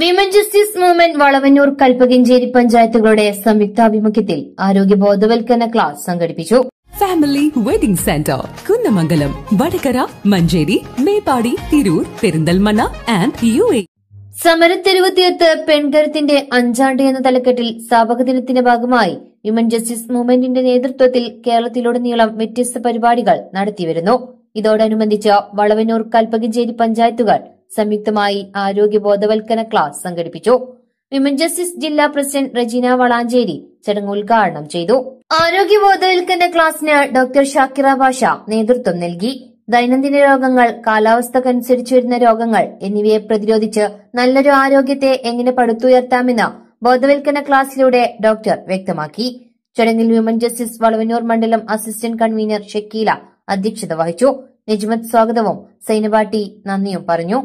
women justice movement Valavannur Kalpakanchery പഞ്ചായത്തുകളുടെ സംയുക്താഭിമുഖ്യത്തിൽ ആരോഗ്യ ബോധവൽക്കരണ ക്ലാസ് സംഘടിപ്പിച്ചു family wedding centre Kunnamangalam Vadakara Manjeri Meppadi Tirur Perinthalmanna and U A സമരത്തെരുവ് തീർത്ത് പെൺകരുത്തിന്റെ അഞ്ചാണ്ട് എന്ന തലക്കെട്ടിൽ സ്ഥാപക ദിനത്തിന്റെ ഭാഗമായി വിമൻ ജസ്റ്റിസ് മൂവ്മെന്റിന്റെ നേതൃത്വത്തിൽ കേരളത്തിലുടനീളം വ്യത്യസ്ത പരിപാടികൾ നടത്തിവരുന്നു ഇതോടനുബന്ധിച്ച് വളവന്നൂർ കൽപ്പകഞ്ചേരി പഞ്ചായത്തുകൾ സംയുക്തമായി ആരോഗ്യ ബോധവൽക്കരണ ക്ലാസ് സംഘടിപ്പിച്ചു വിമൻ ജസ്റ്റിസ് ജില്ലാ പ്രസിഡന്റ് റജീന വളാഞ്ചേരി ചടങ്ങ് ഉദ്ഘാടനം ചെയ്തു ആരോഗ്യ ബോധവൽക്കരണ ക്ലാസിന് ഡോക്ടർ ഷാക്കിറ ഭാഷ നേതൃത്വം നൽകി ദൈനംദിന രോഗങ്ങൾ കാലാവസ്ഥക്കനുസരിച്ച് വരുന്ന രോഗങ്ങൾ എന്നിവയെ പ്രതിരോധിച്ച് നല്ലൊരു ആരോഗ്യത്തെ എങ്ങനെ പടുത്തുയർത്താമെന്ന് ബോധവൽക്കരണ ക്ലാസിലൂടെ ഡോക്ടർ വ്യക്തമാക്കി ചടങ്ങിൽ വിമൻ ജസ്റ്റിസ് വളവന്നൂർ മണ്ഡലം അസിസ്റ്റന്റ് കൺവീനർ ഷക്കീല അധ്യക്ഷത വഹിച്ചു നിജ്മത് സ്വാഗതവും സൈനബാട്ടി നന്ദിയും പറഞ്ഞു